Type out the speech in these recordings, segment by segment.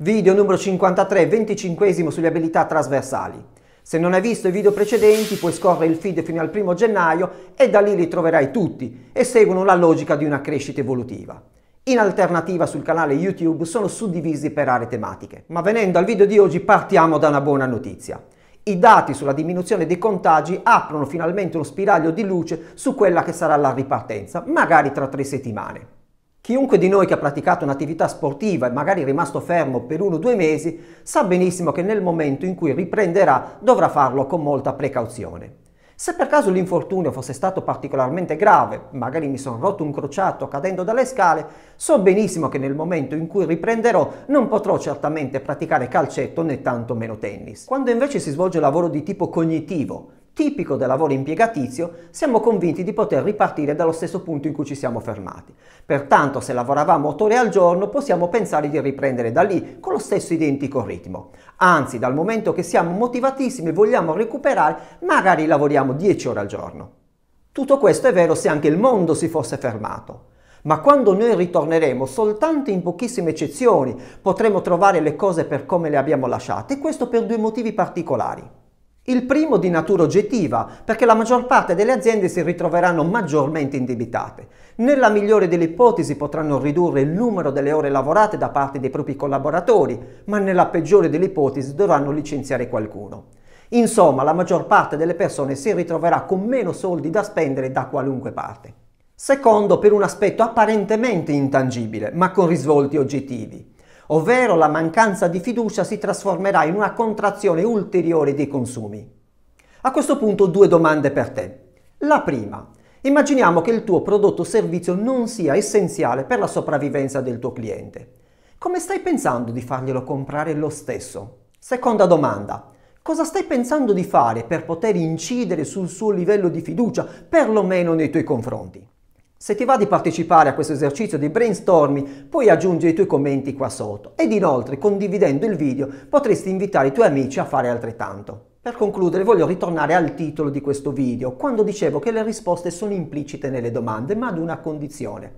Video numero 53, 25 sulle abilità trasversali. Se non hai visto i video precedenti puoi scorrere il feed fino al primo gennaio e da lì li troverai tutti e seguono la logica di una crescita evolutiva. In alternativa sul canale YouTube sono suddivisi per aree tematiche. Ma venendo al video di oggi partiamo da una buona notizia. I dati sulla diminuzione dei contagi aprono finalmente uno spiraglio di luce su quella che sarà la ripartenza, magari tra tre settimane. Chiunque di noi che ha praticato un'attività sportiva e magari è rimasto fermo per uno o due mesi sa benissimo che nel momento in cui riprenderà dovrà farlo con molta precauzione. Se per caso l'infortunio fosse stato particolarmente grave, magari mi sono rotto un crociato cadendo dalle scale, so benissimo che nel momento in cui riprenderò non potrò certamente praticare calcetto né tanto meno tennis. Quando invece si svolge lavoro di tipo cognitivo, tipico del lavoro impiegatizio, siamo convinti di poter ripartire dallo stesso punto in cui ci siamo fermati. Pertanto, se lavoravamo 8 ore al giorno, possiamo pensare di riprendere da lì con lo stesso identico ritmo. Anzi, dal momento che siamo motivatissimi e vogliamo recuperare, magari lavoriamo 10 ore al giorno. Tutto questo è vero se anche il mondo si fosse fermato. Ma quando noi ritorneremo, soltanto in pochissime eccezioni, potremo trovare le cose per come le abbiamo lasciate, e questo per due motivi particolari. Il primo di natura oggettiva, perché la maggior parte delle aziende si ritroveranno maggiormente indebitate. Nella migliore delle ipotesi potranno ridurre il numero delle ore lavorate da parte dei propri collaboratori, ma nella peggiore delle ipotesi dovranno licenziare qualcuno. Insomma, la maggior parte delle persone si ritroverà con meno soldi da spendere da qualunque parte. Secondo, per un aspetto apparentemente intangibile, ma con risvolti oggettivi ovvero la mancanza di fiducia si trasformerà in una contrazione ulteriore dei consumi. A questo punto due domande per te. La prima, immaginiamo che il tuo prodotto o servizio non sia essenziale per la sopravvivenza del tuo cliente. Come stai pensando di farglielo comprare lo stesso? Seconda domanda, cosa stai pensando di fare per poter incidere sul suo livello di fiducia, perlomeno nei tuoi confronti? Se ti va di partecipare a questo esercizio di brainstorming, puoi aggiungere i tuoi commenti qua sotto ed inoltre condividendo il video potresti invitare i tuoi amici a fare altrettanto. Per concludere voglio ritornare al titolo di questo video, quando dicevo che le risposte sono implicite nelle domande, ma ad una condizione.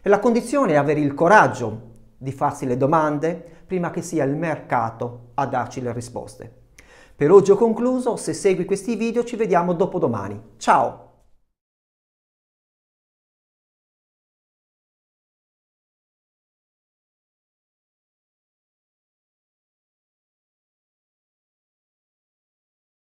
E la condizione è avere il coraggio di farsi le domande prima che sia il mercato a darci le risposte. Per oggi ho concluso, se segui questi video ci vediamo dopodomani. Ciao!